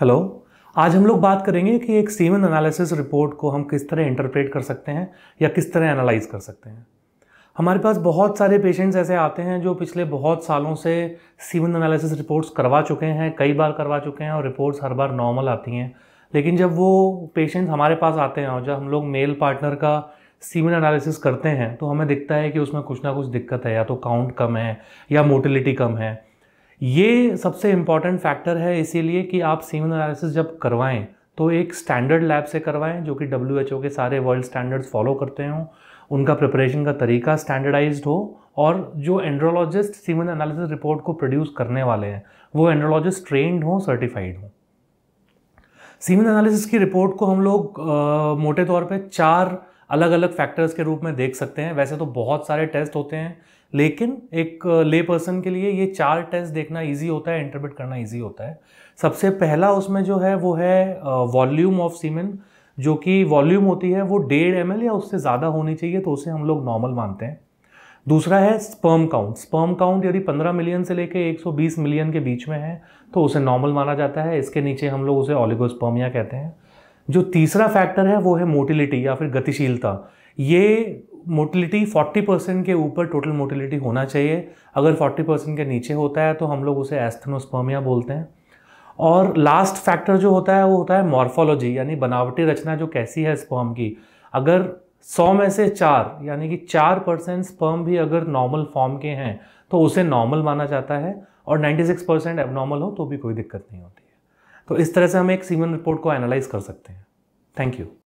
hello आज हम लोग बात करेंगे कि एक सीमन एनालिसिस रिपोर्ट को हम किस तरह इंटरप्रेट कर सकते हैं या किस तरह एनालाइज कर सकते हैं हमारे पास बहुत सारे पेशेंट्स ऐसे आते हैं जो पिछले बहुत सालों से सीमन एनालिसिस रिपोर्ट्स करवा चुके हैं कई बार करवा चुके हैं और रिपोर्ट्स हर बार नॉर्मल आती हैं लेकिन जब वो पेशेंट्स हमारे पास आते हैं और जब हम लोग मेल पार्टनर का सीमन एनालिसिस करते हैं तो हमें दिखता है कि उसमें कुछ ना कुछ दिक्कत है या तो काउंट कम है या मोटिलिटी कम है ये सबसे इम्पॉर्टेंट फैक्टर है इसीलिए कि आप सीमन एनालिसिस जब करवाएं तो एक स्टैंडर्ड लैब से करवाएं जो कि डब्ल्यू के सारे वर्ल्ड स्टैंडर्ड्स फॉलो करते हों उनका प्रिपरेशन का तरीका स्टैंडर्डाइज हो और जो एंड्रोलॉजिस्ट सीमन एनालिसिस रिपोर्ट को प्रोड्यूस करने वाले हैं वो एंड्रोलॉजिस्ट ट्रेंड हों सर्टिफाइड हों सीमन एनालिसिस की रिपोर्ट को हम लोग आ, मोटे तौर पे चार अलग अलग फैक्टर्स के रूप में देख सकते हैं वैसे तो बहुत सारे टेस्ट होते हैं लेकिन एक ले पर्सन के लिए ये चार टेस्ट देखना इजी होता है इंटरप्रेट करना इजी होता है सबसे पहला उसमें जो है वो है वॉल्यूम ऑफ सीमेन जो कि वॉल्यूम होती है वो डेढ़ एम या उससे ज़्यादा होनी चाहिए तो उसे हम लोग नॉर्मल मानते हैं दूसरा है स्पर्म काउंट स्पर्म काउंट यदि 15 मिलियन से लेकर 120 मिलियन के बीच में है तो उसे नॉर्मल माना जाता है इसके नीचे हम लोग उसे ऑलिगोस्पर्मिया कहते हैं जो तीसरा फैक्टर है वो है मोटिलिटी या फिर गतिशीलता ये मोटिलिटी 40 परसेंट के ऊपर टोटल मोटिलिटी होना चाहिए अगर 40 परसेंट के नीचे होता है तो हम लोग उसे एस्थनोस्पर्मिया बोलते हैं और लास्ट फैक्टर जो होता है वो होता है मॉर्फोलॉजी यानी बनावटी रचना जो कैसी है स्पर्म की अगर सौ में से चार यानी कि चार परसेंट स्पर्म भी अगर नॉर्मल फॉर्म के हैं तो उसे नॉर्मल माना जाता है और 96 परसेंट एबनॉर्मल हो तो भी कोई दिक्कत नहीं होती तो इस तरह से हम एक सीमन रिपोर्ट को एनालाइज कर सकते हैं थैंक यू